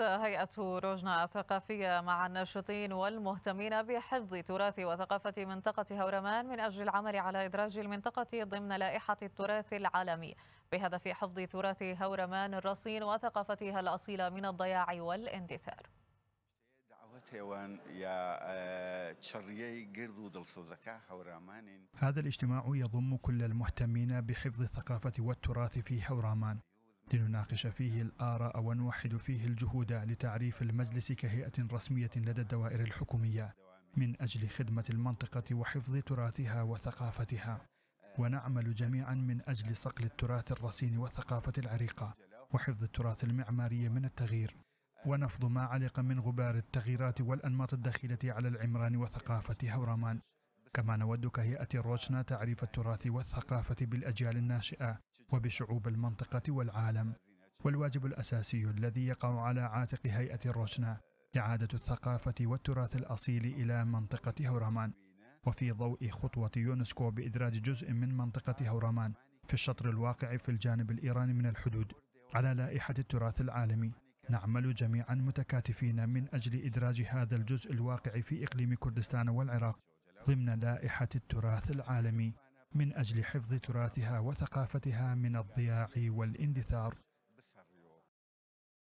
نظمت هيئة روجنا الثقافية مع الناشطين والمهتمين بحفظ تراث وثقافة منطقة هورمان من أجل العمل على إدراج المنطقة ضمن لائحة التراث العالمي بهدف حفظ تراث هورمان الرصين وثقافتها الأصيلة من الضياع والاندثار. هذا الاجتماع يضم كل المهتمين بحفظ الثقافة والتراث في هورامان لنناقش فيه الآراء ونوحد فيه الجهود لتعريف المجلس كهيئة رسمية لدى الدوائر الحكومية من أجل خدمة المنطقة وحفظ تراثها وثقافتها ونعمل جميعا من أجل صقل التراث الرصين والثقافة العريقة وحفظ التراث المعماري من التغيير ونفض ما علق من غبار التغييرات والأنماط الدخيلة على العمران وثقافة هورامان كما نود كهيئة روشنا تعريف التراث والثقافة بالأجيال الناشئة وبشعوب المنطقة والعالم والواجب الأساسي الذي يقع على عاتق هيئة روشنا إعادة الثقافة والتراث الأصيل إلى منطقة هورمان وفي ضوء خطوة يونسكو بإدراج جزء من منطقة هورمان في الشطر الواقع في الجانب الإيراني من الحدود على لائحة التراث العالمي نعمل جميعا متكاتفين من أجل إدراج هذا الجزء الواقع في إقليم كردستان والعراق ضمن لائحة التراث العالمي من أجل حفظ تراثها وثقافتها من الضياع والاندثار